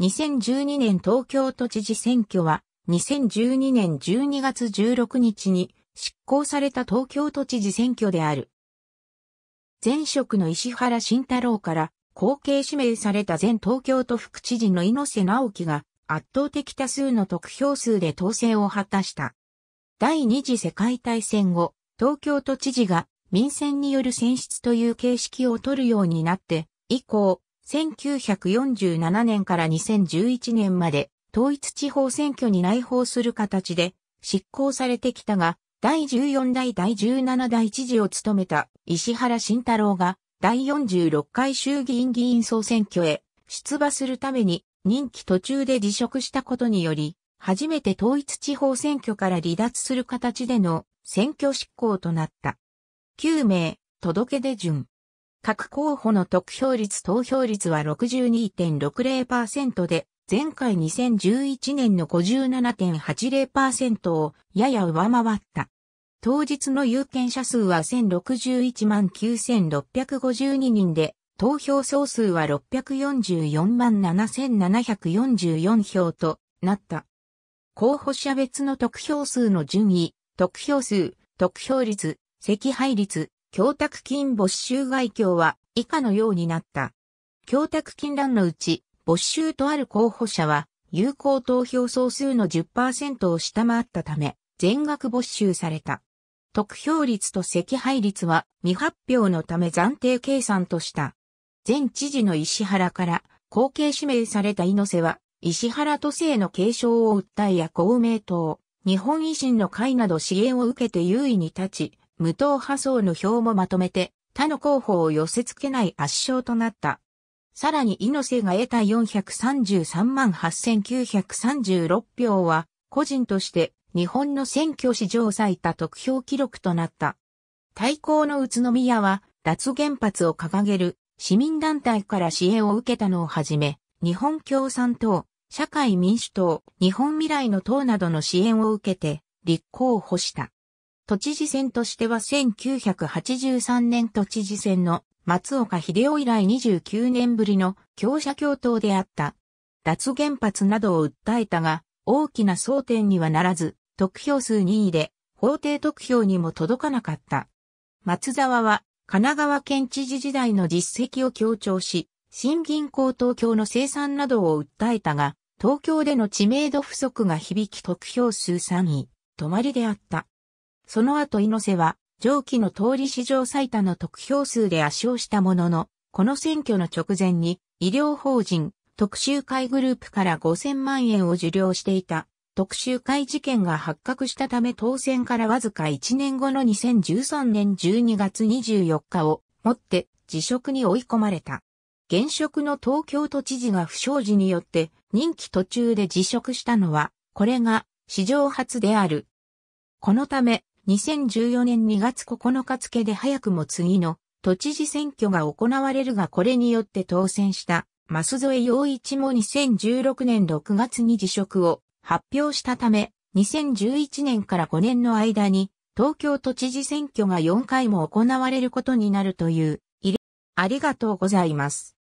2012年東京都知事選挙は、2012年12月16日に執行された東京都知事選挙である。前職の石原慎太郎から後継指名された前東京都副知事の猪瀬直樹が圧倒的多数の得票数で当選を果たした。第二次世界大戦後、東京都知事が民選による選出という形式を取るようになって、以降、1947年から2011年まで統一地方選挙に内包する形で執行されてきたが、第14代第17代知事を務めた石原慎太郎が第46回衆議院議員総選挙へ出馬するために任期途中で辞職したことにより、初めて統一地方選挙から離脱する形での選挙執行となった。9名、届出順。各候補の得票率投票率は62.60%で、前回2011年の57.80%をやや上回った。当日の有権者数は1061万9652人で、投票総数は644万7744票となった。候補者別の得票数の順位、得票数、得票率、赤配率、供託金没収外教は以下のようになった。供託金欄のうち、没収とある候補者は、有効投票総数の10%を下回ったため、全額没収された。得票率と赤配率は未発表のため暫定計算とした。前知事の石原から後継指名された猪瀬は、石原都政の継承を訴えや公明党、日本維新の会など支援を受けて優位に立ち、無党派層の票もまとめて、他の候補を寄せ付けない圧勝となった。さらに猪瀬が得た433万8936票は、個人として日本の選挙史上最多得票記録となった。対抗の宇都宮は、脱原発を掲げる市民団体から支援を受けたのをはじめ、日本共産党、社会民主党、日本未来の党などの支援を受けて立候補した。都知事選としては1983年都知事選の松岡秀夫以来29年ぶりの強者共闘であった。脱原発などを訴えたが、大きな争点にはならず、得票数2位で、法定得票にも届かなかった。松沢は、神奈川県知事時代の実績を強調し、新銀行東京の生産などを訴えたが、東京での知名度不足が響き得票数3位、止まりであった。その後猪瀬は、上記の通り史上最多の得票数で圧勝したものの、この選挙の直前に、医療法人、特集会グループから5000万円を受領していた、特集会事件が発覚したため当選からわずか1年後の2013年12月24日をもって辞職に追い込まれた。現職の東京都知事が不祥事によって任期途中で辞職したのは、これが史上初である。このため、2014年2月9日付で早くも次の都知事選挙が行われるがこれによって当選した舛添洋一も2016年6月に辞職を発表したため2011年から5年の間に東京都知事選挙が4回も行われることになるというありがとうございます。